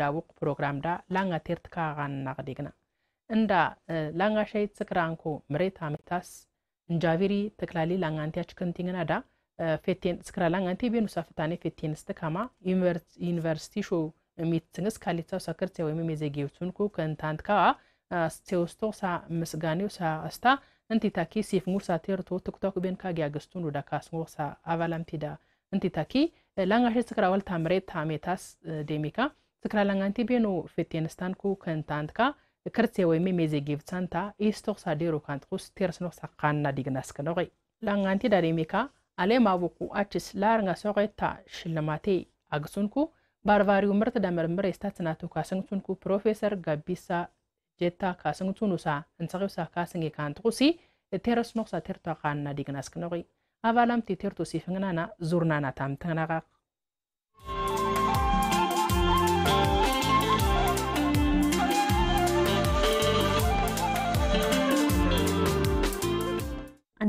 ላውቅ ፕሮግራም ዳ ላንጋ ቴርትካ ጋናቅዴግና እንዳ ላንጋ ሸይት ስክራንኮ ምሬት አሜታስ እንጃቪሪ ትክላሊ ላንጋንቲያች ክንቲንግና ዳ ፌቴን ስክራ ላንጋንቲ ቤኑ ሳፍታኔ ፌቴን ስትካማ ዩኒቨርሲቲ ሾ ሚትንግስ ካሊታው ሰክርቴ ወይም የዘጌቱንኩ ከንታንት ካ ስቴውስቶ ሳ ምስጋኔው ሳ እስታ እንቲታኪ ሲፍ ሙርሳ ቴርቶ ትኩታኩ ቤን ካጊ ያገስቱን ወደ ካስሞ ሳ አቫላምቲዳ እንቲታኪ ላንጋሸ ስክራ ወልታ ምሬት አሜታስ ዴሚካ Sikralanganti beno fetienestan ku kentant ka kertse we me meze give santa istok sa dero kant kus ters no sakkan na dignas kanori. Langanti dari mika ale mabuku achis lar nga sogeta shillamate agsunku barvariu mrt da mermre istatnatu kasungtunku professor Gabisa jetta kasungtunusa ansaqsa kasingi kant kusi ters no sa terto kan na dignas kanori. Avalam ti terto sifngnana zurnana tam tangnaqa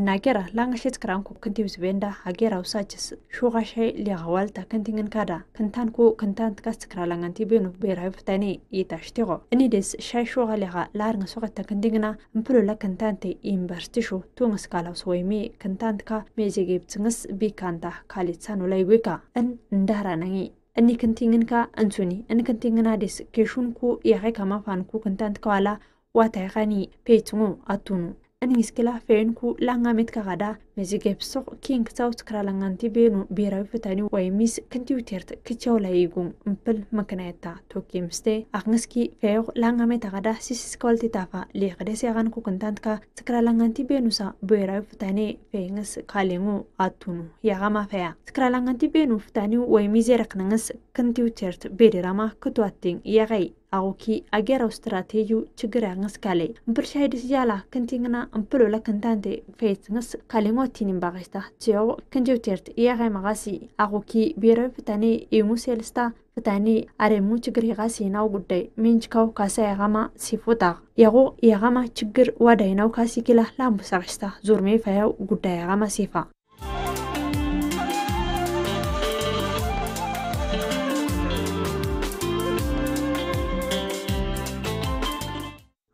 Nageera laanga sheet kiraan koo kanti bisbeenda hageera usaachis shuuqa shee liiqa waalta kanti ngankaada kantaan kuu kantaan tkas tikraa laanganti beenu beeraa iftani iitaashtiqo. Inides shay shuuqa liiqa laarnga soqata kanti ngana mpulula kantaante iimbarstishu tuungas kaalaus waimi kantaantka meezegeebtsingas biikaanta kaalitsan ulaigweka. An ndahra nangi ani kantinganka ansuni ani kantinganades keeshunku yaaqe kamafaan kuu kantaantka wala waa tayaqani peetungu atunu. أنا مسكلة فين كو لانغا متكغدا መዝገብ ሶቅ ኪንክታው ትክራላንጋንቲ ቤኑን ብሔራዊ ፈታኒ ወይ ሚስ ከንቲውቴርት ክቻው ላይጉም እምፕል መክናየታ ቶኪ ምስቴ ኣኽንስኪ ፈዮቕ ላንጋሜ ታኸዳ ሲሲስ ከወልቲ ታፋ ሊኽደስ ያኻን ኩክንታንትካ ትክራላንጋንቲ ቤኑሳ ብሔራዊ ፈታኒ ፈይንግስ ካሌንጉ ኣቱኑ ያኻማ ፈያ ትክራላንጋንቲ ቤኑ ፈታኒ ወይ ሚዜረክንንግስ ከንቲውቴርት ቤዴራማ ክቷቲን ያኸይ አውኪ አገራው ስትራቴጂው ችግር ያንግስ ካሌ እምፕል ሻሂድስ ያላ ክንቲንግና እምፕሎላ ክንታንቴ ፌትንግስ ካሌንጎ اتنين باغيتا تيو كنجوتيرت يا غيم غاسي اغوكي بيرو فتاني ايمو سيلستا فتاني اريمو تجري غاسي ناو قدي من جكاو كاسا يغاما سيفوتاغ يغو يغاما تجر واداي ناو كاسي كلا لامبو سرحستا زورمي فيو قدي يغاما سيفا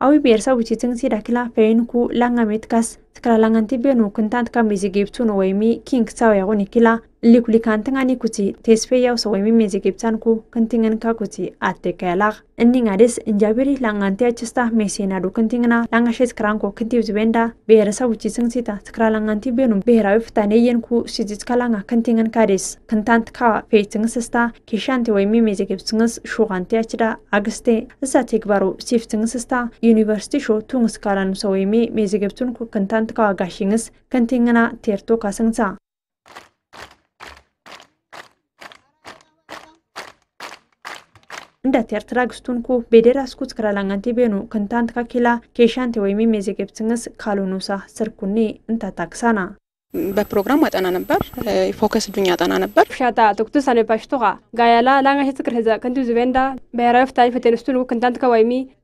awi bersa wuciting si dakila fein ku langamit kas tikalalangantibenuu kintaanti kamizigibtuun wayimii kiingitsaawee qunikila liikuliikaantingaanii kuti teesfeeyyaawsa wayimii mezigibtaanku kintingankaa kuti atteekaayalaaq inningaadis injaabiri langantii achista meeseenaadu kintingana langashe tikiraanko kintiibzibenda beherasab uchiisingsita tikalalangantibenuu beheraawi fitaaneeyyenku sijiitkalanga kintingankaadis kintaanti kaa feeytsingisista keeshaanti wayimii mezigibtsingis shuuqantii achida agiste isa teegbaru siiftingisista yuunivarsitii shoo tuungis kaalanumsa wayimii mezigibtuunku kintaan Lantukaa Gashingas Kantinganaa Teertoo Kaasangsaa. እንዳት ኤርትራ ግስቱንኩ ቤዴራስኩት ክራላንጋንቲ ቤኑ ክንታንት ካኪላ ኬሻንቴ ወይም የዜገብትንስ ካሉኑሳ ስርኩኒ እንታታክሳና በፕሮግራም አጠና ነበር ፎከስ ዱኛ አጠና ነበር ሻታ ተኩቱ ሳኔ ጋያላ ላንጋ ሸት ክርህዛ ከንቱ ዝቤንዳ በራፍ ፍታኝ ፈቴንስቱ ንጉ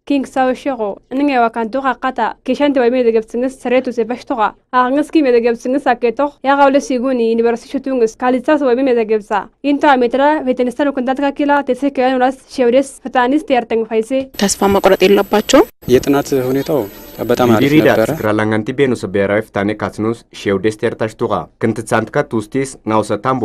king sawishiqo ninge wakan tuqa qata kishante wai medegabtsingas saretu se bashtuqa aqangas ki medegabtsingas aketoq yaqawle siguni universishu tungas kalitsas wai medegabsa inta mitra vetenistanu kuntatka kila tetsekeyanulas ሸውደስ ፈታኒስ ቴርተን ፋይሴ ተስፋ መቁረጥ የለባቸው የጥናት ሁኔታው በጣም አሪፍ ነበረ ግራላንጋንቲ ቤኑስ ብሔራዊ ፍታኔ ካትኑስ ሼውዴስ ቴርታሽ ቱቃ ክንትሳንትካ ቱስቲስ ናውሰታምቦ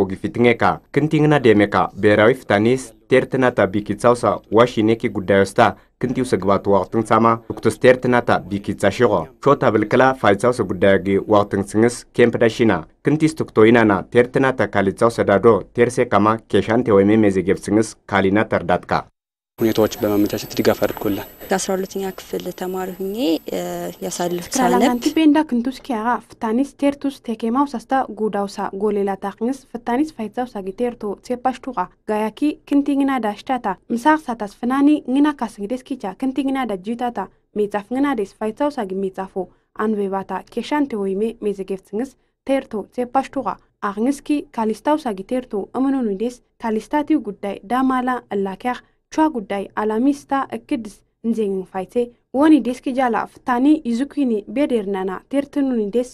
ክንቲንግና ዴሜካ ብሔራዊ ፍታኔስ Steertinata biikitsaawsa waashineeki guddaayostaa kintiiw sagbaatu waaqtingsaama duktosteertinata biikitsaashiqo shoota bilkila faayitsaawsa guddaayagi waaqtingsingas kempidashina kintiis tuktoyinana teertinata kaalitsaawsa daadoo teersee kama keeshaante waymee meezegebsingas kaalinata rdatka ሁኔታዎች በማመቻቸት ድጋፍ አድርጎላል። ከአስራ ሁለተኛ ክፍል ተማሪ ሁኜ ያሳልፍ ሳነብ ቤንዳ ክንቱስ ኪያ ፍታኒስ ቴርቱስ ቴኬማው ሳስታ ጉዳውሳ ጎሌላ ታክንስ ፍታኒስ ፋይዛው ሳጊ ቴርቶ ሴፓሽቱቃ ጋያኪ ክንቲግና ዳሽታታ ምሳቅ ሳታስ ፍናኒ ግና ካስግዴስ ኪቻ ክንቲግና ዳጅታታ ሜጻፍ ግና ዴስ ፋይዛው ሳጊ ሜጻፎ አንቤባታ ኬሻንቴ ወይሜ ሜዘጌፍትንስ ቴርቶ ሴፓሽቱቃ አክንስኪ ካሊስታው ሳጊ ቴርቶ እምኑኑ እምኑኑዴስ ካሊስታቲው ጉዳይ ዳማላ እላኪያክ ቹዋ ጉዳይ አላሚስታ እክድስ እንዜኝን ፋይቴ ወኒ ዴስኪ ጃላ ፍታኒ ይዙኩኒ ቤዴርናና ቴርትኑኒ ዴስ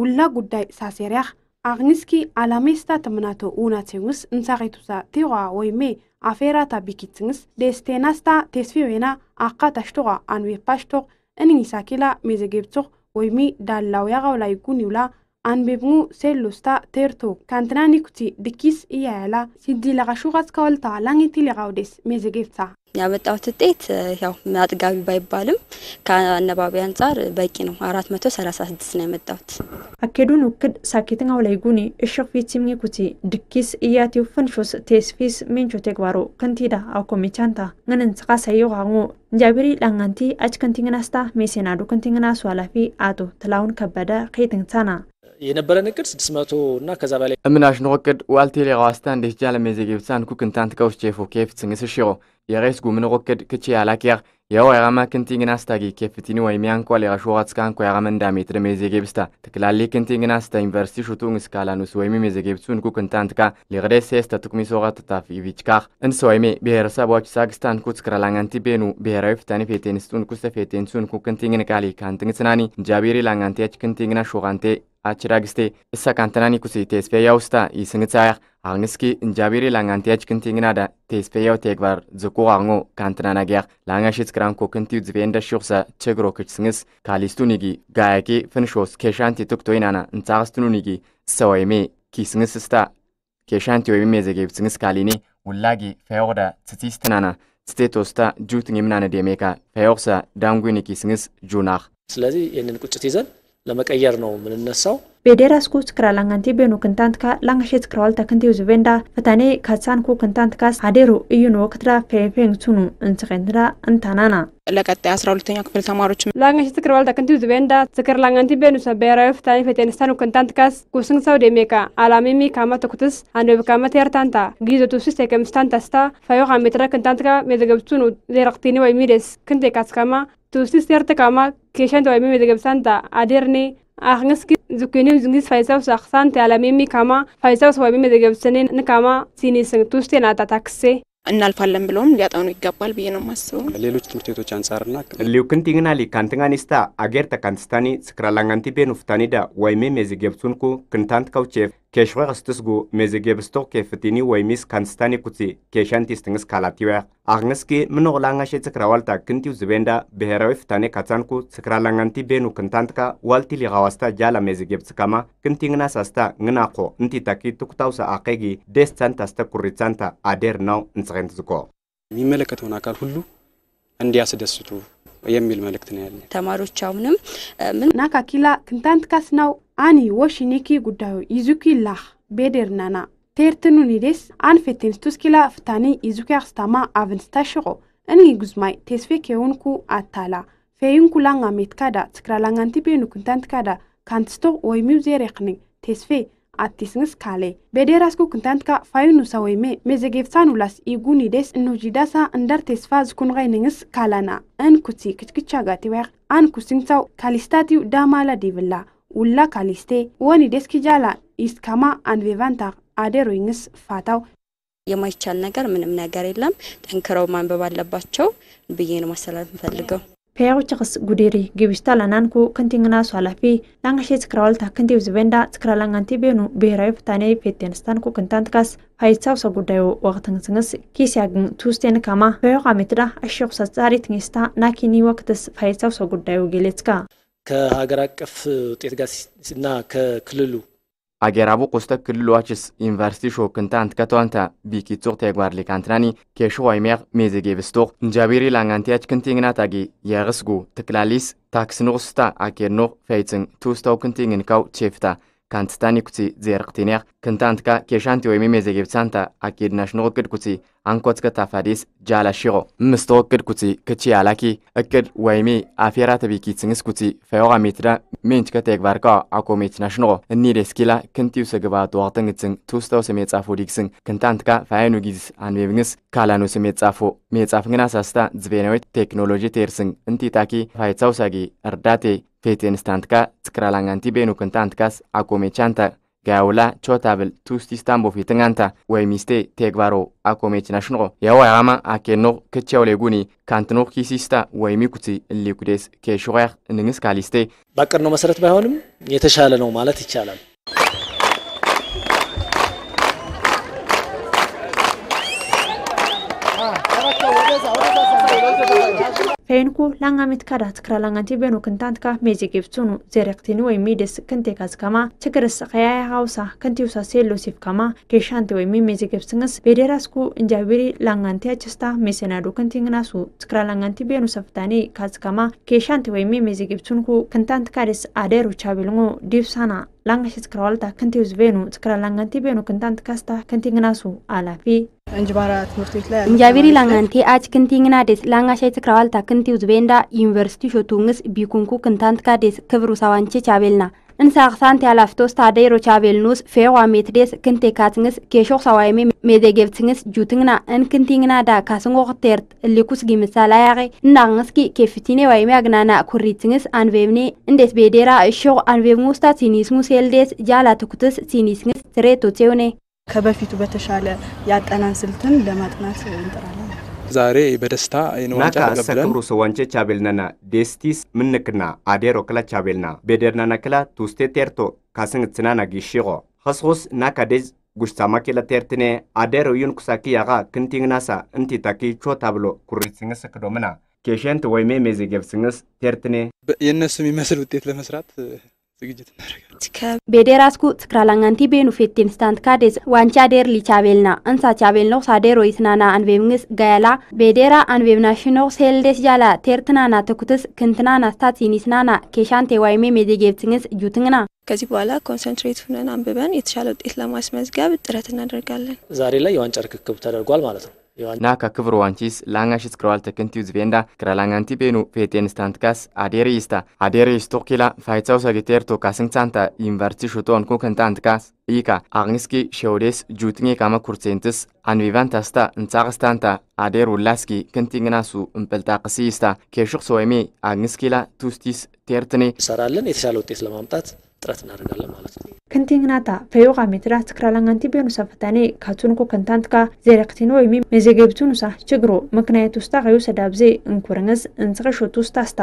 ውላ ጉዳይ ሳሴሪያኽ አቅኒስኪ አላሜስታ ተምናቶ ውናቴንግስ እንሳቂቱሳ ቴዋ ወይሜ አፌራታ ቢኪትንግስ ዴስቴናስታ ቴስፊዌና አቃ ታሽቶቃ አንዌፓሽቶቅ እንኝሳኪላ ሜዘጌብቶቅ ወይሚ ዳላውያቃው ላይ ጉን ይውላ anbibngu selusta terto kanትናኒኩቲ ድኪስ እያያላ ሲዲለቃሹቃስ ከወልታ ላንጊቲ ሊቃውዴስ ሜዘጌብታ ያመጣሁት ውጤት ያው አጥጋቢ ባይባልም ከአነባቢ አንጻር በቂ ነው። አራት መቶ ሰላሳ ስድስት ነው ያመጣሁት። አኬዱን ውክድ ሳኬትኛው ላይ ጉኒ እሽክ ፊትሲምኒ ኩቲ ድኪስ እያቲው ፍንሾስ ቴስፊስ ሚንቾ ተግባሮ ክንቲዳ አው ኮሚቻንታ ንንን ስቃ ሳየው ቃሙ እንጃብሪ ላንጋንቲ አች ከንቲንግናስታ ሜሴናዱ ከንቲንግናሱ ኃላፊ አቶ ትላውን ከበደ ከይትንሳና የነበረን እቅድ ስድስት መቶ እና ከዛ በላይ እምናሽ እቅድ ዋልቴሌ ራዋስታ እንዴት ጃለሜ ዜጌብሳን ኩክንታንት ኬፍ ቀውስቼፎ ሽሮ የሬስ ጉምኖ እቅድ ክቼ ያላኪያር የራማ ክንቲ ክንቲንግን አስታጊ ኬፍቲኒ ወይም ያንኳል የራሾዋትስካንኳ የራመ እንዳሜትር ደሜ ዜጌብስታ ትክላሌ ክንቲንግን አስታ ዩኒቨርሲቲ ሹቱ ንስካላኑስ ወይም የዜጌብሱን ኩክንታንትካ ሊቅዴስ የስተ ጥቅሚ ሶራት ታፍ ይቪችካር እንስ ወይሜ ብሔረሰቦች ሳግስታ ንኩ ክራላንጋንቲ ቤኑ ብሔራዊ ፍታኒ ፌቴንስቱ ንኩ ሰፌቴንሱ ንኩ ክንቲ ግን ቃሊ ጃቢሪ ላንቲያች ክንቲ ግና ሾራንቴ ачирагисте исса кантанани куси тесфе яуста исингцаях агниски инжабири лангантиач кинтингнада тесфе яу тегвар зуку агну кантанана гях лангашиц кран кокинти звенда шухса чегро кичсингис калистуниги гаяки финшос кешанти туктоинана нцагстунуниги соэми кисингсиста кешанти ойми мезеге бицингис ለመቀየር ነው የምንነሳው። በዴራስኩስ ክራላንጋንቲ ቤኑ ክንታንትካ ላንጋሼት ክራዋል ተክንቲዩ ዝቬንዳ ፈታኔ ካሳንኩ ክንታንትካስ አዴሩ እዩን ወክትራ ፌፌንሱኑ እንስኸንትራ እንታናና ለቀጣይ አስራ ሁለተኛ ክፍል ተማሪዎች ላንጋሼት ክራዋል ተክንቲዩ ዝቬንዳ ስክር ላንጋንቲ ቤኑ ሰብሔራዊ ፍታኔ ፌቴንስታኑ ክንታንትካስ ጉስን ሰው ደሜካ አላሚሚ ካመ ተኩትስ አንዶብ ካመ ቴርታንታ ጊዞቱ ስስ ከምስታንታስታ ፈዮካ ሜትራ ክንታንትካ ሜዘገብቱኑ ዜረክቲኒ ወይ ሚደስ ክንቴ ካስካማ tuusti serta kama keshanta waimeme degabsanta aderne akngaski zukene zingis faisaus aksante alamemi kama faisaus waimeme degabsane nkama sinisng tuusti nata takse እናልፋለን ብለውም ሊያጠኑ ይገባል ብዬ ነው ማስበው። ሌሎች ትምህርት ቤቶች አንጻርና ሊውክንቲ ግና ሊካንትንጋኒስታ አጌር ተካንትስታኒ ስክራላንጋንቲ ቤኑፍታኒዳ ወይሜ ሜዚገብሱንኩ ክንታንት ከውቼፍ кешварстысгу мезегебстор кефтини ваймис канстани куци кешантистнгс калатиуях агнски многлангаше цкравалта кынтиу звенда ብሔራዊ ፍታኔ ካጻንኩ ስክራላንጋንቲ ቤኑ ክንታንትካ ዋልቲ ሊኻዋስታ ጃላ ሜዝጌብጽካማ ክንቲ ngna sasta ngna tukutawsa aqegi destanta sta kuritsanta አዴር ነው የሚመለከተውን አካል ሁሉ እንዲያስደስቱ የሚል መልእክት ነው ያለ ተማሪዎች አሁንም ምናካኪላ ክንታንትካስ ነው ani washinikii guddayo izukii lah bedernana teertinunides anfetin stuskila ftani izukiarstama avenstashiro እንጊ ጉዝማይ ቴስፌ ኬውንኩ አታላ ፌዩንኩ ላንጋ ሜትካዳ ትክራላንጋንቲ ቤኑክንታንትካዳ ካንትስቶ ወይሚው ዜሬክኒ ቴስፌ አቲስንስ ካሌ ቤዴራስኩ ክንታንትካ ፋዩኑሳ ወይሜ ሜዘጌፍሳኑላስ ኢጉኒዴስ እኖጂዳሳ እንደር ቴስፋ ዝኩንቀይንንስ ካላና እንኩቲ ክችክቻጋቲዌር አንኩሲንሳው ካሊስታቲው ዳማላ ዲብላ ulla kaliste woni deski ጃላ ኢስከማ አንቬቫንታ አዴሮኝስ ፋታው የማይቻል ነገር ምንም ነገር የለም። ጠንክረው ማንበብ አለባቸው ብዬ ነው ማስተላለፍ እንፈልገው ፔያዎችክስ ጉዴሪ ግቢስታ ለናንኩ ክንቲንግናሱ ኃላፊ ላንጋሼ ትክራዋልታ ክንቲብ ዝቤንዳ ትክራላንጋንቲ ቤኑ ብሔራዊ ፍታኔ ፌቴንስታንኩ ክንታንትካስ ፋይሳውሰ ጉዳዩ ወቅትንስንስ ኪስያግን ቱስቴን ካማ ፔዮቃሜትዳ አሽቁሰ ጻሪትንስታ ናኪኒ ወቅትስ ፋይሳውሰ ጉዳዩ ጌሌትካ ከሀገር አቀፍ ውጤት ጋር እና ከክልሉ አገራ አጌራቡ ቁስተ ክልሏችስ ዩኒቨርሲቲ ሾክንታ አንትከተዋንታ ቢኪትሶቅ ተግባር ሊካንትናኒ ኬሾ ኬሾዋይሜር ሜዜጌብስቶቅ እንጃቢሪ ላንጋንቲያች ታጊ የርስጉ ትክላሊስ ታክስ ንቁስታ አኬኖቅ ፈይጽን ትውስታው ክንቲንግንካው ቼፍታ kantistanikusi zerqtiniaq kintantka keshanti woymi mezegibsanta akidnashnuqukidkusi አንኮትከ ታፋዴስ ጃላሺቆ ምስተወ ቅድኩቲ ክቺ ያላኪ እቅድ ወይሚ አፌራ ተቢኪ ትንስኩቲ ፈዮቃ ሜትዳ ሜንችከ ተግባርከ አኮሜት ናሽንቆ እኒ ደስኪላ ክንቲዩ ሰግባ ተዋቅትን ግትን ትውስተው ስሜ ጻፎ ዲግስን ክንታንትካ ፋያኑ ጊዝ አንቤብንግስ ካላኑ ስሜ ጻፎ ሜጻፍ ግና ሳስታ ዝቤናዊት ቴክኖሎጂ ቴርስን እንቲታኪ ፋይታውሳጊ እርዳቴ Fetenistantqa tikralanganti benu kintantqas akomechanta gayawla chotabil tustistan bofitenganta waymiste tegbaro akomechnashnuqo yawayama akennuq kchewleguni kantnuq kisista ወይሚ ኩቲ ሊኩዴስ ኬሹቀያቅ ንግስ ካሊስቴ ባቀድነው መሰረት ባይሆንም የተሻለ ነው ማለት ይቻላል። Ah, Feenku langamit kadat kra langanti benu kentant ka meji gipsunu zerektini wai mides kente kas kama chikaris kayaya hausa kenti usa selo sif kama keshanti wai mi meji gipsungas bederasku injawiri langanti achista mesenadu kenti ngnasu kra langanti benu saftani kas kama keshanti wai mi meji gipsunku kentant karis aderu chabilungu dipsana langashit krawalta kenti usvenu kra langanti benu kentant kasta kenti ngnasu alafi እንጅባራ ትምህርት ቤት ላይ እንጃቤሪ ላንጋንቴ አች ክንቲንግና ዴስ ላንጋሻይ ትክራዋልታ ክንቲ ውዝቤንዳ ዩኒቨርሲቲ ሾቱንግስ ቢኩንኩ ክንታንት ካዴስ ክብሩ ሳዋንቼ ቻቤልና እንሳቅሳንት ያላፍቶስ ታደይሮ ቻቤልኑስ ፌዋ ሜትዴስ ክንቴ ካትንግስ ኬሾክ ሳዋይሜ ሜዴጌብትንግስ ጁትንግና እን ክንቲንግና ዳ ካስንጎ ቴርት እሊኩስ ጊምሳላያቄ ላያቄ እናቅንስኪ ኬፍቲኔ ዋይሜ አግናና ኩሪትንግስ አንቬብኔ እንዴት ቤዴራ እሾቅ አንቬብንጉስታ ሲኒስንጉ ሴልዴስ ጃላትኩትስ ሲኒስንግስ ትሬ ቶቴውኔ ከበፊቱ በተሻለ ያጠናን ስልትን ለማጥናት እንጥራለን። ዛሬ በደስታ ናካ ሰክብሩ ሰዋንቼ ቻቤልነና ዴስቲስ ምንክና አዴሮ ክላ ቻቤልና ቤደርናና ክላ ቱስቴ ቴርቶ ካስንግትናና ጊሽቆ ኸስኹስ ናካ ዴዝ ጉሽታማ ኬላ ቴርትኔ አዴሮ ኩሳኪ ያኻ ክንቲንግናሳ እንቲ ታኪ ቾ ታብሎ ኩሪትስንግስ ክዶምና ኬሸንት ወይሜ ሜዜጌብስንግስ ቴርትኔ የእነሱ የሚመስል ውጤት ለመስራት ዝግጅት እናደርጋለን። ቤዴራስኩ ትክራላንጋንቲ ቤኑ ፌቴን ስታንት ካዴስ ዋንቻ ዴር ሊቻቤልና እንሳ ቻቤልኖ ሳዴሮ ይትናና አንቤምግስ ጋያላ ቤዴራ አንቤምናሽነው ሴልዴስ ጃላ ቴርትናና ትኩትስ ክንትናና ስታት ሲኒስናና ኬሻንቴ ዋይሜ ሜዴጌብትንስ እጁትንና ከዚህ በኋላ ኮንሰንትሬት ሁነን አንብበን የተሻለ ውጤት ለማስመዝገብ ጥረት እናደርጋለን። ዛሬ ላይ የዋንጫ ርክክብ ተደርጓል ማለት ነው። ና ከክብሩ ዋንቺስ ላንጋሽስ ክረዋል ተክንቲው ዝቬንዳ ክረ ላንጋንቲ ቤኑ ፌቴን ስታንት ካስ አዴሪ ይስታ አዴሪ ይስቶ ኪላ ሳንታ ዩኒቨርሲቲ ሹቶን ኩ ኢካ አቅንስኪ ሸውዴስ ጁትኜ ካመ ኩርሴንትስ አንቪቫንት አስታ አዴር ውላስኪ ክንቲ ግናሱ እምፕልጣ ቅሲ ይስታ ኬሹቅ ቱስቲስ ቴርትኔ ሰራለን የተሻለ ውጤት ለማምጣት ጥረት እናደርጋለን ማለት ነው። ክንቲንግናታ ፈዮቃ ሜትራ ትክራላንጋንቲ ቤኑሳ ፈታኔ ካቱንኮ ከንታንትካ ዜረክቲኖ ወይሚ መዘገብቱንሳ ችግሮ ምክንያት ውስታ ቀዩ ሰዳብዜ እንኩርንስ እንጽቀሾት ውስታስታ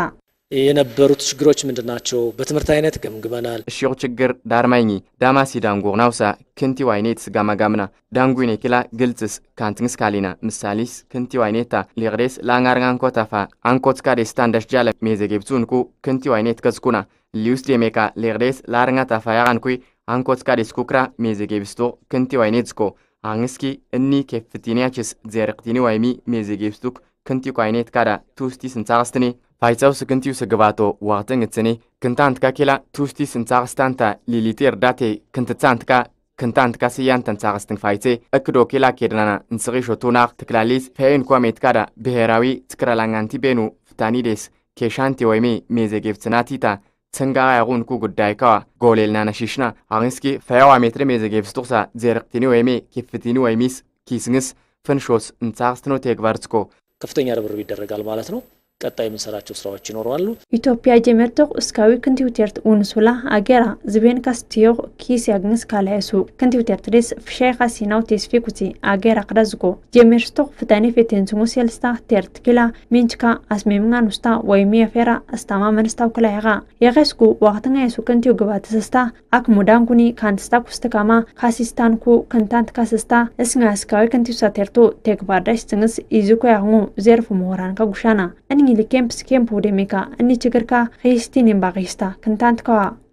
የነበሩት ችግሮች ምንድን ናቸው? በትምህርት አይነት ገምግመናል። እሽቅ ችግር ዳርማኝ ዳማሲ ዳንጎር ናውሳ ክንቲ ዋይኔትስ ጋማጋምና ዳንጉኔ ኪላ ግልጽስ ካንትንስ ካሊና ምሳሌስ ክንቲ ዋይኔታ ሊቅዴስ ላንጋርጋንኮታፋ አንኮትካ ደስታ እንዳሽጃለ ሜዘጌብቱንኩ ክንቲ ዋይኔት ከዝኩና ሊውስ ዴሜካ ሊቅዴስ ታፋ ያቃንኩይ አንኮትካ ደስኩክራ ሜዘጌብስቶ ክንቲ ዋይኔትስኮ አንስኪ እኒ ኬፍቲኒያችስ ዜርቅቲኒ ዋይሚ ሜዘጌብስቱክ ክንቲ ኳይኔት ካዳ ቱስቲ ስንሳቅስትኔ Faayitsaw sagantii sagabaatoo waqtiin itsinii kintaantikaa kila tuustii sinsaaqistanta liilitii irdaate kintatsaantikaa kintaantikaa siyyaantan saaqistin faayitsee እቅዶ ኬላ ኬድናና እንስቂ ሾቱናቅ ትክላሊስ ፈኤን ኳሜትካዳ ብሔራዊ ትክረላንጋንቲ ቤኑ ፍታኒዴስ ኬሻንቲ ወይሜ ሜዘጌብትናቲታ ትንጋራ ያቁንኩ ጉዳይ ከዋ ጎሌልናና ሽሽና አቅንስኪ ፈያዋ ሜትር ሜዘጌብስቱቅሳ ዜርቅቲኒ ወይሜ ኬፍቲኒ ወይሚስ ኪስንስ ፍንሾስ እንሳቅስትኖ ቴግባርትኮ ከፍተኛ ርብርብ ይደረጋል ማለት ነው ቀጣይ የምንሰራቸው ስራዎች ይኖረዋሉ። ኢትዮጵያ ጀመርቶ እስካዊ ክንቲውቴርት ኡንሱላ አገራ ዝቤን ካስቲዮ ኪስ ያግንስ ካልሄሱ ክንቲውቴርት ደስ ፍሻይ ካሲናው ቴስፊ አገራ አጌራ ቅዳዝጎ ጀሜርስቶክ ፍታኔ ፌቴንስሙ ሴልስታ ቴርት ኪላ ሚንችካ አስሜምና ኑስታ ወይም የፌራ እስታማ መንስታው ክላይኻ የኸስኩ ዋክትና የሱ ክንቲው ግባ ተሰስታ አክሙዳንኩኒ ካንትስታ ኩስትካማ ካሲስታንኩ ክንታንት ካስስታ እስኛ እስካዊ ክንቲውሳ ቴርቶ ቴክባርዳሽ ትንስ ኢዝኮ ያህሙ ዘርፉ ምሁራን ከጉሻና እን ni le camps camp ore meka ani chigar ka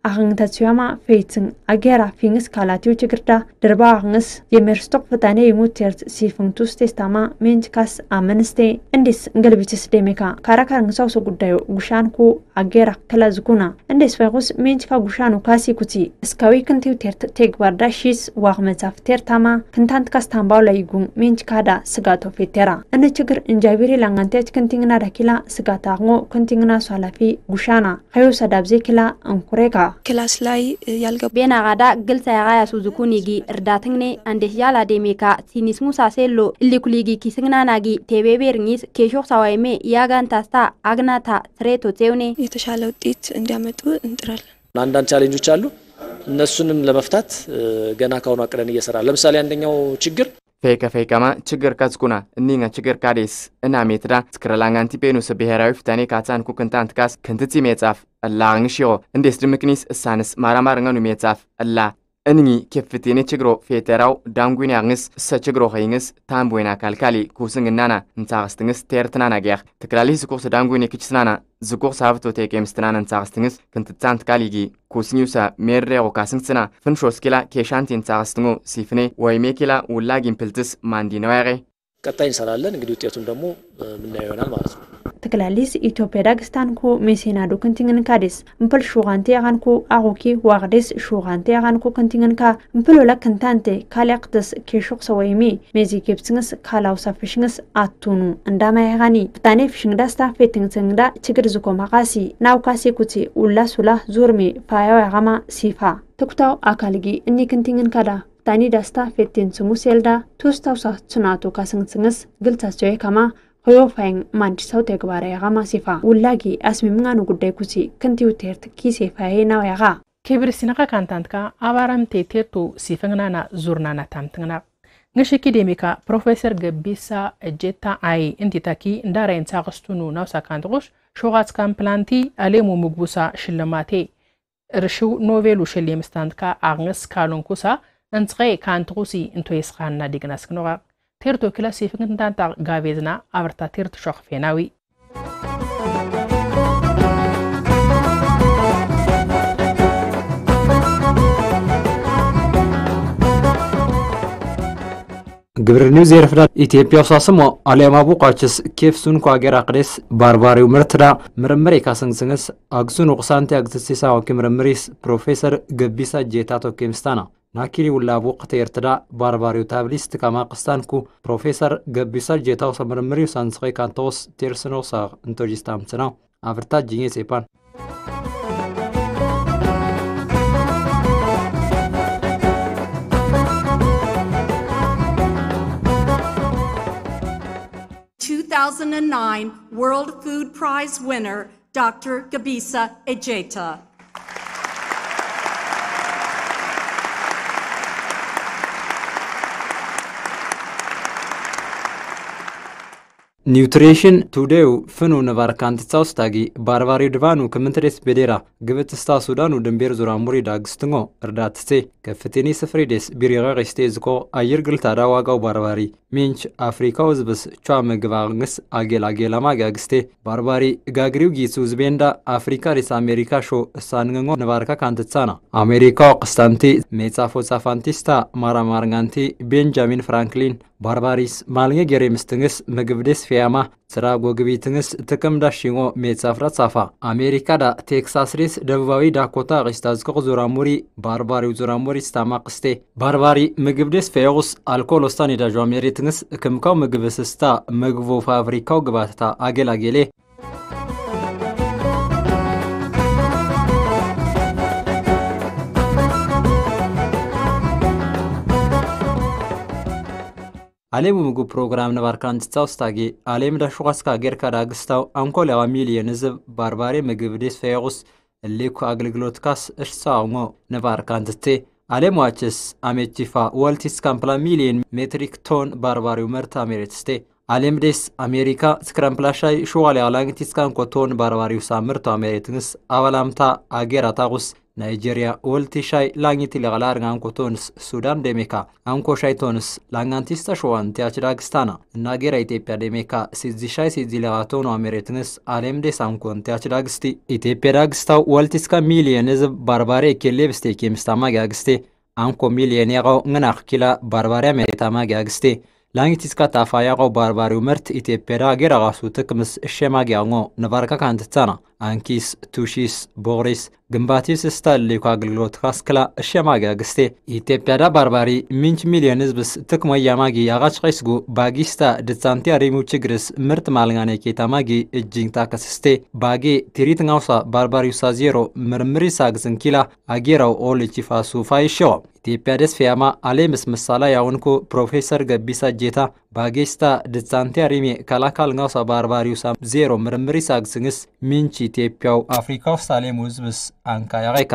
አኽንተሲያማ ፌይትን አጌራ ፊንግስ ካላቲው ችግርዳ ድርባ አኽንስ የሜርስቶቅ ፍታኔ የሙቴርት ሲፍንቱስ ቴስታማ ሜንችካስ አመንስቴ እንዴስ እንገልቢትስ ደሜካ ካራካርንግሳው ሰ ጉሻንኩ አጌራ ከላዝኩና እንዴስ ፈይቁስ ሜንችካ ጉሻኑ ካሲኩቲ እስካዊ ክንቲው ቴርት ቴግባርዳ ሺስ ዋኽ መጻፍ ክንታንት ካስ ታምባው ላይጉም ሜንችካዳ ስጋቶ ፌቴራ እነ ችግር እንጃቢሪ ላንጋንቴች ክንቲንግና ዳኪላ ስጋታ አኽሞ ክንቲንግና ሷላፊ ጉሻና ኸዮ ሰዳብዜ ኪላ እንኩሬካ ክላስ ላይ ያልገ ቤና ቤናቃዳ ግልጽ ያቃያ ሱዙኩኒጊ እርዳትግኔ አንዴስ ያላ ዴሜካ ሲኒስ ሙሳ ሴሎ እሊኩሊጊ ኪስግናናጊ ቴቤቤርኒስ ኬሾክ ሳዋይሜ ያጋንታስታ አግናታ ትሬቶ ቴውኔ የተሻለ ውጤት እንዲያመጡ እንጥራለን። አንዳንድ ቻሌንጆች አሉ። እነሱንም ለመፍታት ገና ካሁኑ አቅደን እየሰራ ለምሳሌ አንደኛው ችግር ፌከ ፌከማ ችግር ኩና እኒኛ ችግር ካዴስ እና ሜትዳ ስክረላንጋንቲ ቤኑስ ብሔራዊ ፍተኔ ካታን ኩክንታንት ካስ ክንትቲ ሜጻፍ ንሽዮ እንዴስ ድምክኒስ እሳንስ ማራማርንገኑ ሜጻፍ እላ Inni keffitiin Chigiroo Feeteraaw daanguinaaqnis isa Chigiroo hayingis taan buwena kalkali kuusinginaana nsaaqstingis teertinaanageeq tiklaalihis kuqsa daanguini kichisnaana zikuqsa hafto teeqeemstinaana nsaaqstingis kintitsaan tikaaligi kuusiniusa meerreeqo kaasingsina finshooskila keeshaanti nsaaqstingu siifine ወይሜኪላ ውላጊን ፕልትስ ማንዲነዋያቄ ቀጣይ እንሰራለን። እንግዲህ ውጤቱን ደግሞ የምናየው ይሆናል ማለት ነው። taklaalis Itoophiyaa Daagestaanku meeseenaadhu kantingankaadhes mpal shuuqaanteeqanku aquki waaqdhes shuuqaanteeqanku kantinganka mpalola kantaante kaaliaqdas keeshuqsawaymi meezi gebsingas kaalawsafishingas attunu andamaeqani ftaneef shingdasta fetingtsingda chigirzuko maqaasi naawkaasi kuti ulla sula zuurmi faayaweeqama siifa takutaw akalgi inni kantingankada tani dasta fetin sungu selda tustaw sa sunato kasang sungas gilta soe kama hoyoofayin maanchisaute gabaarayaqa masifa wullaagi asmimnganu guddaikusi kantiuteert kiisefaye nawayaqa kebrisinaqa kantantka abaaramtee teertu sifangnaana zurnana tamtingnaq ngashikidemika professor gabisa ejeta ayi intitaki ndarayinsaqistunu nawሳካንትቆሽ ሾኻትካን ፕላንቲ አሌሙ ምግቡሳ ሽልማቴ ርሽው ኖቬሉ ሽሌምስታንትካ ኣቕንስ ካሎንኩሳ እንጽቀይ ካንትኹሲ እንቶይስኻና ዲግናስክኖቓ teertoo kilaasiifinkan taanta gaabeednaa abartaa teerta shoqfeenaawi ግብርኒው ዘርፍዳ ኢትዮጵያ ውሳስሞ አልያማ ቡቋችስ ኬፍ ሱንኩ አገር አቅዴስ ባርባሪው ምርትዳ ምርምር የካሰንስንስ አግሱን ቁሳንቲ አግትሲሳ ወኪ ምርምሪስ ፕሮፌሰር ገቢሳ ጄታ ቶኬምስታና ናኪሪ ውላቡ ቕተኤርትዳ ባርባሪው ታብሊስት ትካማ ፕሮፌሰር ገቢሳር ጄታው ሰምርምሪው ሳንስኸይ ካንተወስ ቴርስኖሳኽ እንቶጂስታምትናው አፍርታ ጅኜ ሴፓን World Food Prize winner Dr. Gabisa Ejeta. ኒውትሬሽን ቱዴው ፍኑ ነባር ካንትሳ ውስታጊ ባርባሪ ድባኑ ክምንትሬስ ቤዴራ ግብትስታ ሱዳኑ ድንቤር ዙራ ሙሪ ዳግስትኖ እርዳትሴ ከፍቴኒ ስፍሪዴስ ቢሪረቅስቴ ዝኮ አየር ግልታዳ ዋጋው ባርባሪ ሜንች አፍሪካው ዝብስ ቿ ምግባንግስ አጌል አጌላማ ጋግስቴ ባርባሪ ጋግሪው ጊሱ ዝቤንዳ አፍሪካ ሬስ አሜሪካ ሾ እሳንገንጎ ንባርካ ካንትሳና አሜሪካው ቅስታንቲ ሜጻፎ ጻፋንቲስታ ማራማርጋንቲ ቤንጃሚን ፍራንክሊን ባርባሪስ ማልኘ ጌሬ ምስትንግስ ምግብዴስ ፊያማ ስራ ጎግቢትንግስ ትክም ዳሽንጎ ሜጻፍራ ጻፋ አሜሪካ ዳ ቴክሳስ ሬስ ደቡባዊ ዳኮታ ቂስታ ዝቆቕ ዙራሙሪ ባርባሪው ዙራሙሪ ስታማ ቅስቴ ባርባሪ ምግብዴስ ፌዮቁስ አልኮል ወስታን የዳዥ አሜሪትን business ክምካው ምግብ ስስታ ምግቦ ፋብሪካው ግባትታ ኣጌላጌሌ አሌም ምግብ ፕሮግራም ነባርካን ዝታው ስታጌ አሌም ዳሽኳስካ ጌርካ ዳግስታው አንኮላዋ ሚልየን ህዝብ ባርባሬ ምግብ ዴስ ፈየቁስ እሌኩ አገልግሎትካስ እሽሳውሞ ነባርካን ትቴ አለሟችስ አሜቺፋ ወልቲስ ካምፕላ ሚሊየን ሜትሪክ ቶን ባርባሪው መርት አሜሬትስቴ አሌምዴስ አሜሪካ ስክረምፕላሻይ ሸዋሊያ ላንግቲስካንኮ ቶን ባርባሪው ሳምርቶ አሜሬትንስ አበላምታ አጌራታቁስ ናይጄሪያ ወልቲ ሻይ ላኝቲ ለቀላር ጋንኮ ቶንስ ሱዳን ደሜካ አንኮ ሻይ ቶንስ ላንጋንቲስተ ሸዋን ቲያች ዳግስታና ኢትዮጵያ ደሜካ ሲዚ ሻይ ሲዚ ለቃቶኖ አሜሬትንስ አሌም ዴስ አንኮን ቲያች ዳግስቲ ኢትዮጵያ ዳግስታው ወልቲ እስከ ሚሊየን ህዝብ ኬሌብ ስቴክ የምስታማ ጋግስቴ አንኮ ሚሊየን ያቀው ንናክ ኪላ ባርባሬ አሜሪታማ ጋግስቴ ላንጊት እስከ ታፋ ምርት ኢትዮጵያ ዳ ጌራ ጋሱ ትክምስ እሸማ ንባርካ ካንትተና አንኪስ ቱሺስ ቦሪስ ግንባቲስ ስታልዩ አገልግሎት ካስክላ እሸማጊ አግስቴ ዳ ባርባሪ ሚንች ሚሊዮን ህዝብስ ትክሞ ያማጊ ያቃች ቀይስጉ ባጊስታ ድሳንቲ አሪሙ ችግርስ ምርት ማልጋኔ ኬታማጊ እጅንታ ከስስቴ ባጌ ቲሪት ባርባሪ ባርባሪው ዜሮ ምርምሪ ሳግዝን ኪላ አጌራው ኦልቺ ፋሱ ፋይሸዋ ኢትዮጵያ ደስ ፊያማ አሌምስ ምሳላ ያውንኩ ፕሮፌሰር ገቢሳ ጄታ ባጌስታ ድሳንቲ አሪሜ ካላካል ŋawሳ ባርባሪ ሳ ዜሮ ምርምሪ ሳግዝንስ ሚንቺ ኢትዮጵያው አፍሪካው ሳሌም ውዝብስ አንካ ያቀይካ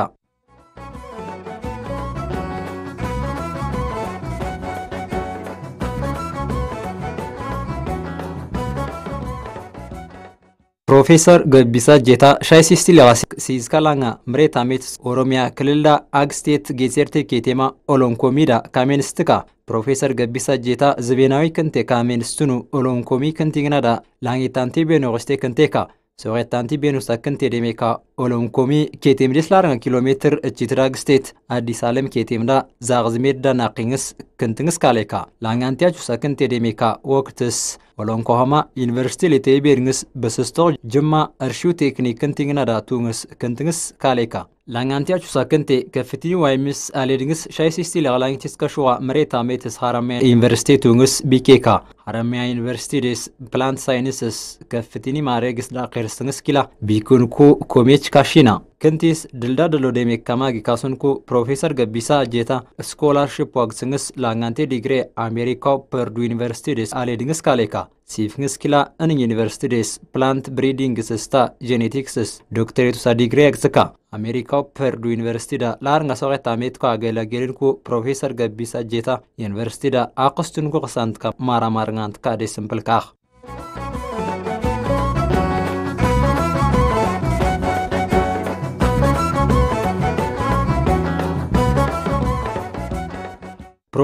ፕሮፌሰር ገቢሳ ጄታ ሻይሲስቲ ሲስቲ ሲዝካላንጋ ምሬት አሜት ኦሮሚያ ክልልዳ አግስቴት ጌሴርቴ ኬቴማ ኦሎንኮሚዳ ካሜንስትካ ፕሮፌሰር ገቢሳ ጄታ ዝቤናዊ ክንቴ ካሜንስትኑ ኦሎንኮሚ ክንቲግናዳ ላንጌታንቴ ቤኖርስቴ ክንቴካ سوغي تانتي بينو ساكن تيريميكا ኦሎምኮሚ ኬቴም ዴስላርንግ ኪሎ ሜትር እቺ ትራግ ስቴት አዲስ ዓለም ኬቴምዳ ዛቅዝሜት ዳናቅንግስ ክንትንስ ካሌካ ላንጋንቲያች ሰክን ቴዴሜካ ወቅትስ ወሎንኮሆማ ዩኒቨርሲቲ ሌቴ ቤርንግስ በስስቶ ጅማ እርሺው ቴክኒክ ክንቲንግና ዳቱንግስ ክንትንስ ካሌካ ላንጋንቲያች ሰክንቴ ከፍቲ ዋይምስ አሌድንስ ሻይሲስቲ ለቅላንቲስ ከሽዋ መሬታ ሜትስ ሀረማያ ዩኒቨርሲቲ ቱንስ ቢኬካ ሀረማያ ዩኒቨርሲቲ ዴስ ፕላንት ሳይንስስ ከፍቲኒ ማሬግስ ዳቅርስትንግስ ኪላ ቢኩንኩ ኮሜች Kashina. kentis kama daldala deemekamaa profesor bisa jeta scholarship iskoolaarship waqtinis laangantee degree Amerika Perdu Yuunivarsiitiidis aleedingis kaaleeka. Siifnis kilaa plant breeding sista genetics jeneetiiksis sa degree eegsika. Ameerikaa Perdu jeta university da meetkoo agalagelinkuu Profeesar Gabbisaa Ajjeetaa mara mar ngant ka adeessin pilkaaq.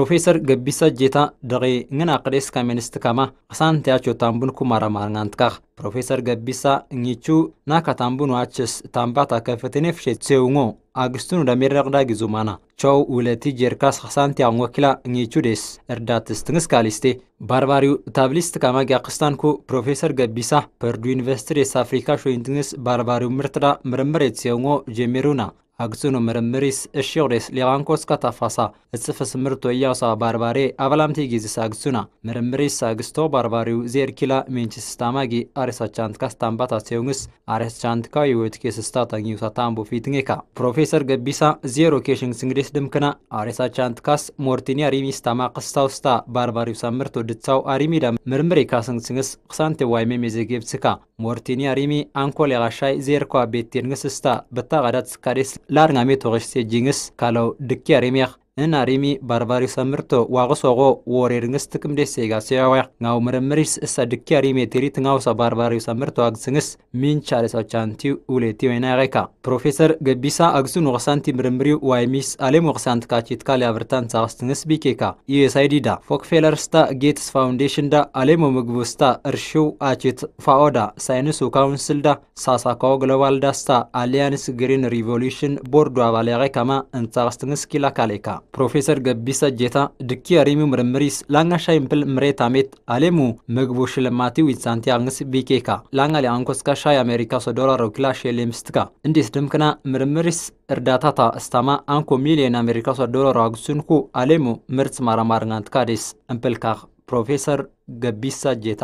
ፕሮፌሰር ገቢሳ ጄታ ደቂ እንግን አቅዴስ ካሜንስት ከማ ከሳንቲያቸው ታምቡን ኩማራ ማርናንትካህ ፕሮፌሰር ገቢሳ እኚቹ ናካ ታምቡን ዋችስ ታምባታ ከፍትኔፍ ሼትሴውሞ አግስቱን ወደሜረቅዳ ጊዙማና ቸው ውለቲ ጀርካስ ከሳንቲያን ወኪላ እኚቹ ዴስ እርዳትስ ትንግስ ካሊስቴ ባርባሪው ታብሊስት ከማ ጊያክስታንኩ ፕሮፌሰር ገቢሳ ፐርዱ ዩኒቨርስቲ ዴስ አፍሪካ ሾይንትንግስ ባርባሪው ምርትዳ ምርምር የትሴውሞ ጀሜሩና ኣግዝኑ ምርምሪስ እሽቕዴስ ሊቓንኮስካ ታፋሳ እጽፍስ ምርቶ እያውሳ ባርባሬ ኣበላምቲ ጊዜስ ኣግዙና ምርምሪስ ኣግዝቶ ባርባሪው ዜርኪላ ሜንችስታማጊ ኣሬሳቻንትካ ስታምባታ ሴውንስ ኣሬሳቻንትካ የወትኬስስታ ተንዩሳ ታምቦ ፊትኔካ ፕሮፌሰር ገቢሳ ዜሮ ኬሽንግስ እንግዴስ ድምክና ኣሬሳቻንትካስ ሞርቲንያ ሪሚስታማ ቕስታውስታ ባርባሪው ሳምርቶ ድትሳው ኣሪሚዳ ምርምሪ ካስንግስንግስ ክሳንቲ ዋይሜ ሜዘጌብስካ ሞርቲንያ ሪሚ አንኮሌ ቓሻይ ዜርኳ ቤቴንግስስታ በታ ቓዳት ስካዴስ larngami to'g'ish se jingiz kalau dikki arimiyaq inarimi barbarisa-mirto waaqosoqo woreeringas tikmdeseygaseawaq ngawmeremiris sadikkiarime tiri tingawsa barbarisa-mirto agsingas min charisachanti uletiwenaaqeka profesor gabisa agsu noqsanti meremiri waimis ale moqsantkaachitka liavirtan saqstingas bikeka iyesayidida rokfellersta gates foundationda alemo ምግቦስታ እርሺው አቺት ፋኦዳ ሳይንሱ ካውንስልዳ ሳሳካዎ ግሎባል ዳስታ አሊያንስ ግሪን ሪቮሉሽን ቦርዱ አባል ያቀ ከማ እንጻቅስትንስ ኪላካሌካ ፕሮፌሰር ገቢሰ ጄታ ድኪ ሪሚ ምርምሪስ ላንጋ ሻይምፕል ምሬት አሜት አሌሙ ምግቡ ሽልማቲው ኢንሳንቲ አንግስ ቢኬካ ላንጋ ሊአንኮስካ ሻይ አሜሪካ ሶዶራ ሮኪላ ሼሌምስትካ እንዲስ ድምክና ምርምሪስ እርዳታታ እስታማ አንኮ ሚሊየን አሜሪካ ሶዶራ ራጉሱንኩ አሌሙ ምርት ማራማርናንት ዴስ እምፕልካ ፕሮፌሰር ገቢሳ ጄታ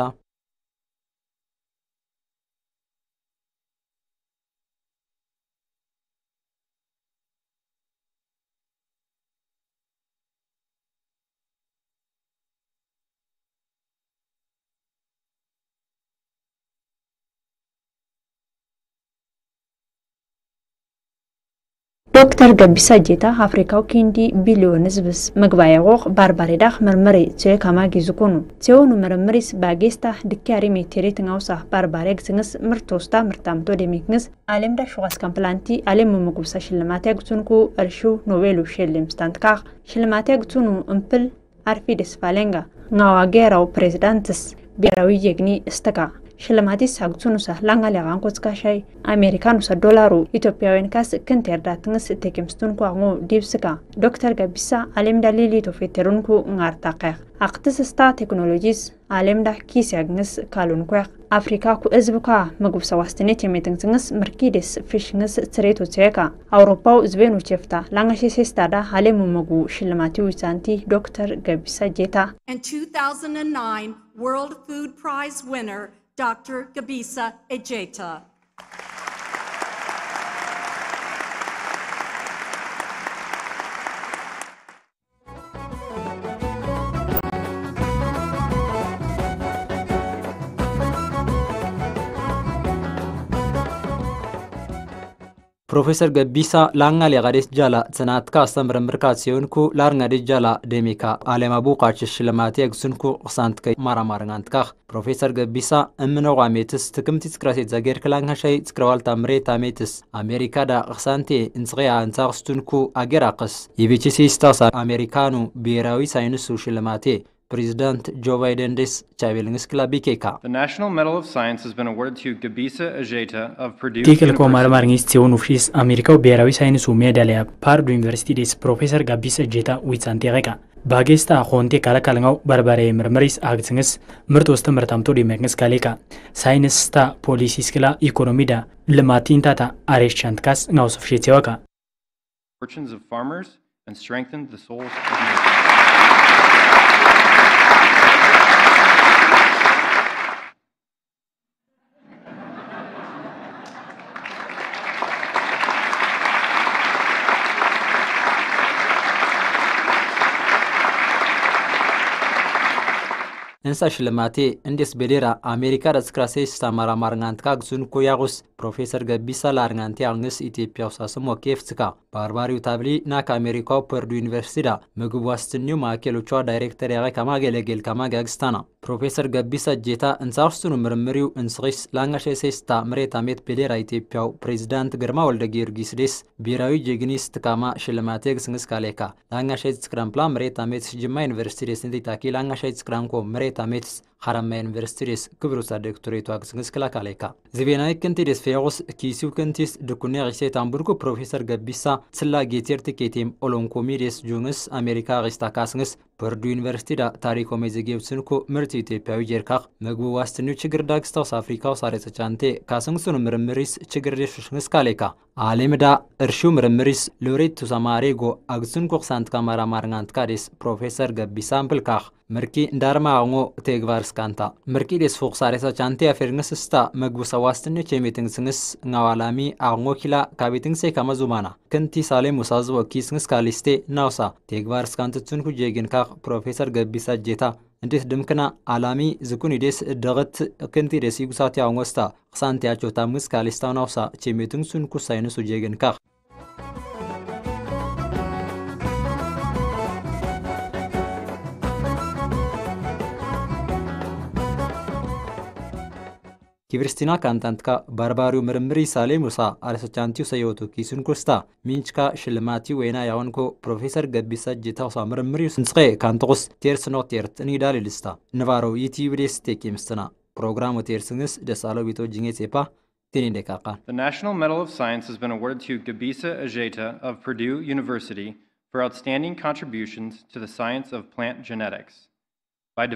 ዶክተር ገቢሳ ጄታ አፍሪካው ኪንዲ ቢሊዮንስ ብስ መግባያቆ ባርባሬዳህ መርመሬ ቼ ከማጊዝ ኩኑ ቼውኑ መርመሪስ ባጌስታ ድኪያሪ ሜቴሬ ትንውሳ ባርባሬ ግስንስ ምርቶስታ ምርታምቶ ደሚክንስ አሌም ዳ ሸዋስ ካምፕላንቲ አሌም መመጉብሳ ሽልማት ያግቱንኩ እርሺው ኖቤሉ ሼልምስታንትካህ ሽልማት ያግቱኑ እምፕል አርፊ ደስፋሌንጋ ናዋጌራው ፕሬዝዳንትስ ብሔራዊ የግኒ እስተካ ሽልማት ሳግቱንሳ ላንጋሊያቃን ቆስካሻይ አሜሪካኑሳ ዶላሩ ኢትዮጵያውያን ካስ ክንት ኤርዳትንስ ቴኪምስቱንኩ አቁ ዲብስካ ዶክተር ገቢሳ አሌም ዳሊሊ ቶፌቴሩንኩ ŋartakኸቅ አክትስስታ ቴክኖሎጂስ አሌምዳ ኪስያግንስ ካሉንኩያቅ አፍሪካ ኩእዝብካ ምግብ ሰዋስትኔት የሜትንግስንግስ ምርኪዴስ ፊሽንግስ ትሬቶቼካ አውሮፓው ዝቤኑ ቼፍታ ላንጋሼሴስታዳ አሌሙ ምግቡ ሽልማቲ ውሳንቲ ዶክተር ገቢሳ ጄታ 2009, World Food Prize winner Dr. Gabisa Ejeta. ፕሮፌሰር ገቢሳ ላንጋል ያጋዴስ ጃላ ትናት ካስተምረ ምርካት ካት ሲሆንኩ ላርንጋዴስ ጃላ ደሜካ አለማ ቡቃችሽ ሽልማት የግስንኩ ቅሳንትከ ማራማርንጋንትካኽ ፕሮፌሰር ገቢሳ እምነ ቋሜትስ ትክምቲ ትስክራሴት ዘጌር ክላንኸሸይ ምሬታ ሜትስ አሜሪካ ዳ ቅሳንቴ እንጽቀያ እንሳቅስቱንኩ አጌራቅስ የቤችሴ ስታሳ አሜሪካኑ ብሔራዊ ሳይንሱ ሽልማቴ President Joe Biden des chabelingiskla bikeka. ቴክልኮ ማርማርኝስ ሲሆን ውፍሺስ አሜሪካው ብሔራዊ ሳይንሱ ሜዳሊያ ፓርዱ ዩኒቨርሲቲ ዴስ ፕሮፌሰር ጋቢስ እጄታ ዊትሳንቴቀቃ ባጌስታ ሆንቴ ካለካልኛው በርበሬ ምርምሪስ አግትንግስ ምርት ወስተ ምርታምቶ ዲመግንስ ካሌቃ ሳይንስታ ፖሊሲስ ክላ ኢኮኖሚዳ ልማቲንታታ አሬሻንትካስ ናውስፍሼት ሲወቃ fortunes of farmers and strengthened the souls of እንሳ ሽልማቴ እንዴስ በዴራ አሜሪካ ረስክራሴ ስታማራ ማርንጋንትካ ግሱን ኮያቁስ ፕሮፌሰር ገቢሳ ላርንጋንቲ አንግስ ኢትዮጵያ ውሳስሞ ኬፍትካ ባርባሪው ታብሊ ና ከአሜሪካው ፐርዱ ዩኒቨርሲቲዳ ምግብ ዋስትኒው ማእከሎቿ ዳይሬክተር ያቀ ከማገለገል ከማጋግስታና ፕሮፌሰር ገቢሳ እጄታ እንሳ ውስኑ ምርምሪው እንስቂስ ላንጋሸ ሴስታ ምሬት አሜት ብሌራ ኢትዮጵያው ፕሬዚዳንት ግርማ ወልደ ጊዮርጊስ ዴስ ብሔራዊ ጀግኒስ ትካማ ሽልማት ግስንግስ ካሌካ ላንጋሸ ስክራምፕላ ምሬት አሜትስ ጅማ ዩኒቨርሲቲ ደስንቲታኪ ላንጋሸ ስክራምኮ ምሬት አሜትስ harama universitades kibrusa doktoreetwaa kisngisklakaleeka zibenai kintides feeqos kiisiu kintis dukuneeqiseetanburgu professor gabbisa sillaa geeterti keetem olonkomides junges ameerikaa qista kaasngis በርዱ ዩኒቨርሲቲ ታሪኮ መዘጌብ ስንኩ ምርት ኢትዮጵያዊ ጀርካክ ምግቡ ዋስትኒው ችግር ዳግስታውስ አፍሪካው ሳሬተቻንቴ ካሰንሱን ምርምሪስ ችግር ደሽሽንስ ካሌካ አሌምዳ እርሹ ምርምሪስ ሎሬት ቱሰማሬጎ አግሱን ኮክሳንት ካማራ ማርናንት ካዴስ ፕሮፌሰር ገቢሳ አምፕልካኽ ምርኪ ቴግቫር ስካንታ ምርኪ ደስ ፎቅ ሳሬተቻንቴ አፌርንስ ስታ ምግቡ ሰዋስትኒው ቼሜትንስንስ ናዋላሚ አሞ ኪላ ካቤትንሴ ከመዙማና ᱠᱟᱱᱛᱤ ᱥᱟᱞᱮ ᱢᱩᱥᱟᱡᱣᱟ ᱠᱤᱥᱱᱥ ᱱᱟᱣᱥᱟ ᱛᱮᱜᱵᱟᱨ ᱪᱩᱱᱠᱩ ᱡᱮᱜᱤᱱ ᱯᱨᱚᱯᱷᱮᱥᱚᱨ ᱜᱟᱵᱤᱥᱟ ᱡᱮᱛᱟ ᱟᱱᱛᱤᱥ ᱫᱤᱢᱠᱱᱟ ᱟᱱᱛᱤᱥ ᱫᱤᱢᱠᱱᱟ ᱟᱱᱛᱤᱥ ᱫᱤᱢᱠᱱᱟ ᱟᱱᱛᱤᱥ ᱫᱤᱢᱠᱱᱟ ᱟᱱᱛᱤᱥ ᱫᱤᱢᱠᱱᱟ ᱟᱱᱛᱤᱥ ᱫᱤᱢᱠᱱᱟ ᱟᱱᱛᱤᱥ ᱫᱤᱢᱠᱱᱟ ᱟᱱᱛᱤᱥ ᱫᱤᱢᱠᱱᱟ ᱟᱱᱛᱤᱥ ኪቭርስቲና ካንታንትካ ባርባሪው ምርምሪ ይሳሌ ሙሳ አረሰቻንቲው ሰየወቱ ኪሱን ሚንችካ ሽልማቲ ወይና ያወንኮ ፕሮፌሰር ገቢሳ ጅታውሳ ምርምር ንጽቄ ካንትቁስ ቴርስ ኖ ቴርት እንዳል ልስታ ንባሮ ዩቲዩብ ዴስ ቴክ የምስትና ፕሮግራሙ ቴርስንስ ደሳሎ ቢቶ ጅኜ ሴፓ The